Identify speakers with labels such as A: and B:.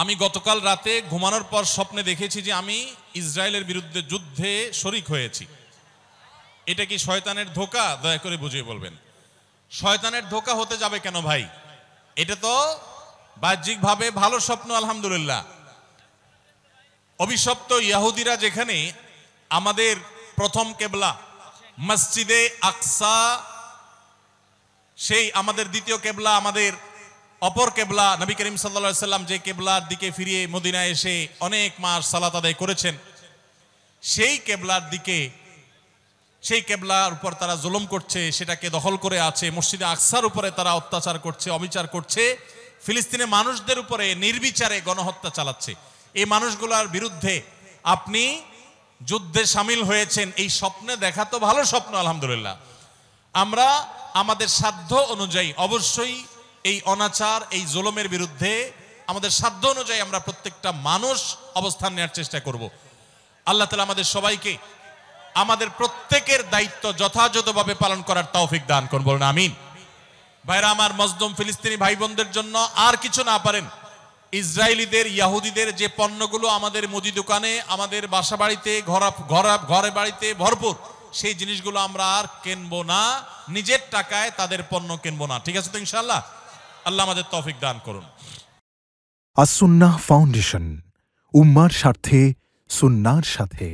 A: আমি গতকাল রাতে ঘুমানোর পর স্বপ্নে দেখেছি যে আমি ইসরায়েলের বিরুদ্ধে যুদ্ধে শরিক হয়েছি এটা কি শয়তানের ধোকা দয়া করে বুঝিয়ে বলবেন শয়তানের ধোকা হতে যাবে কেন ভাই এটা তো বাহ্যিকভাবে ভালো স্বপ্ন আলহামদুলিল্লাহ অভিশপ্ত ইয়াহুদিরা যেখানে আমাদের প্রথম কেবলা মসজিদে আকসা সেই আমাদের দ্বিতীয় কেবলা আমাদের অপর কেবলা নবী করিম সাল্লা সাল্লাম যে কেবলার দিকে ফিরিয়ে মদিনা এসে অনেক মাস সালাত আদায় করেছেন সেই কেবলার দিকে সেই কেবলার উপর তারা জুলুম করছে সেটাকে দখল করে আছে মসজিদে আকসার উপরে তারা অত্যাচার করছে অবিচার করছে ফিলিস্তিনের মানুষদের উপরে নির্বিচারে গণহত্যা চালাচ্ছে এই মানুষগুলোর বিরুদ্ধে আপনি যুদ্ধে সামিল হয়েছেন এই স্বপ্নে দেখা তো ভালো স্বপ্ন আলহামদুলিল্লাহ আমরা আমাদের সাধ্য অনুযায়ী অবশ্যই এই অনাচার এই জোলমের বিরুদ্ধে আমাদের সাধ্য অনুযায়ী আমরা প্রত্যেকটা মানুষ অবস্থান নেওয়ার চেষ্টা করব। আল্লাহ তালা আমাদের সবাইকে আমাদের প্রত্যেকের দায়িত্ব যথাযথভাবে পালন করার তৌফিক দান করুন বলুন আমিন ভাইরা আমার মজদুম ফিলিস্তিনি ভাই বোনদের জন্য আর কিছু না পারেন ইসরায়েলিদের ইয়াহুদিদের যে পণ্যগুলো আমাদের মুদি দোকানে আমাদের বাসা বাড়িতে ঘরে বাড়িতে ভরপুর সেই জিনিসগুলো আমরা আর কিনবো না নিজের টাকায় তাদের পণ্য কেনবো না ঠিক আছে তো ইনশাল্লাহ আল্লাহ আমাদের তৌফিক দান করুন আসুন্না ফাউন্ডেশন উম্মার স্বার্থে সুন্নার সাথে